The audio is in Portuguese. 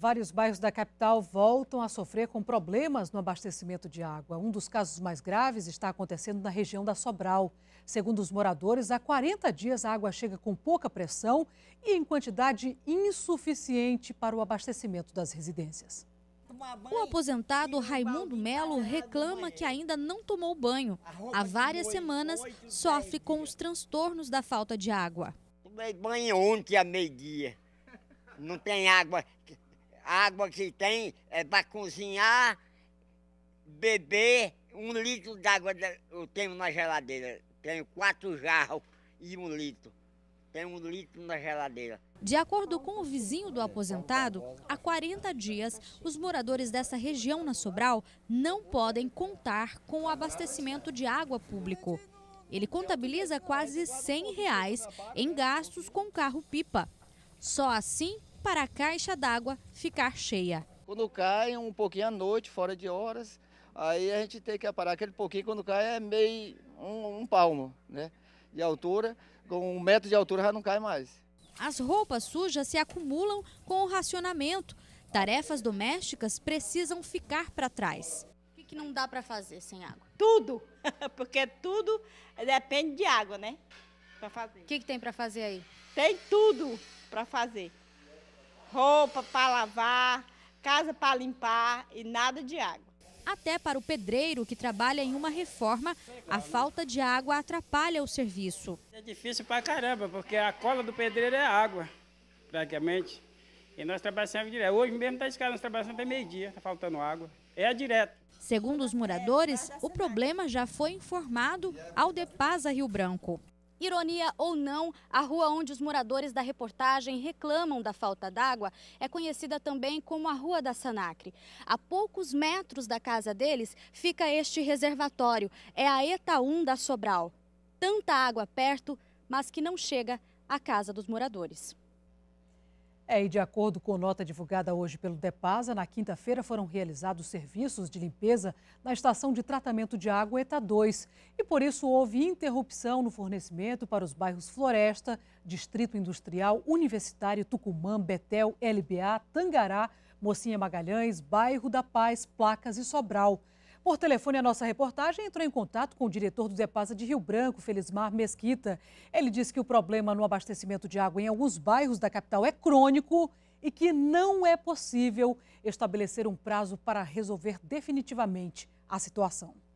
Vários bairros da capital voltam a sofrer com problemas no abastecimento de água. Um dos casos mais graves está acontecendo na região da Sobral. Segundo os moradores, há 40 dias a água chega com pouca pressão e em quantidade insuficiente para o abastecimento das residências. O aposentado Raimundo Melo reclama que ainda não tomou banho. Há várias semanas sofre com os transtornos da falta de água. Tomei banho ontem a meio-dia. Não tem água a água que tem é para cozinhar, beber. Um litro d'água eu tenho na geladeira. Tenho quatro jarros e um litro. Tenho um litro na geladeira. De acordo com o vizinho do aposentado, há 40 dias, os moradores dessa região na Sobral não podem contar com o abastecimento de água público. Ele contabiliza quase 100 reais em gastos com carro-pipa. Só assim para a caixa d'água ficar cheia. Quando cai um pouquinho à noite, fora de horas, aí a gente tem que aparar aquele pouquinho, quando cai é meio, um, um palmo né, de altura, com um metro de altura já não cai mais. As roupas sujas se acumulam com o racionamento. Tarefas domésticas precisam ficar para trás. O que, que não dá para fazer sem água? Tudo, porque tudo depende de água, né? Para fazer. O que, que tem para fazer aí? Tem tudo para fazer roupa para lavar, casa para limpar e nada de água. Até para o pedreiro que trabalha em uma reforma, a falta de água atrapalha o serviço. É difícil para caramba, porque a cola do pedreiro é água, praticamente. E nós trabalhamos direto. Hoje mesmo está escada, nós trabalhamos até meio-dia, está faltando água. É direto. Segundo os moradores, o problema já foi informado ao Depasa Rio Branco. Ironia ou não, a rua onde os moradores da reportagem reclamam da falta d'água é conhecida também como a Rua da Sanacre. A poucos metros da casa deles fica este reservatório, é a ETA 1 da Sobral. Tanta água perto, mas que não chega à casa dos moradores. É, e de acordo com nota divulgada hoje pelo DEPASA, na quinta-feira foram realizados serviços de limpeza na estação de tratamento de água ETA 2 e por isso houve interrupção no fornecimento para os bairros Floresta, Distrito Industrial, Universitário, Tucumã, Betel, LBA, Tangará, Mocinha Magalhães, Bairro da Paz, Placas e Sobral. Por telefone, a nossa reportagem entrou em contato com o diretor do Depasa de Rio Branco, Felismar Mesquita. Ele disse que o problema no abastecimento de água em alguns bairros da capital é crônico e que não é possível estabelecer um prazo para resolver definitivamente a situação.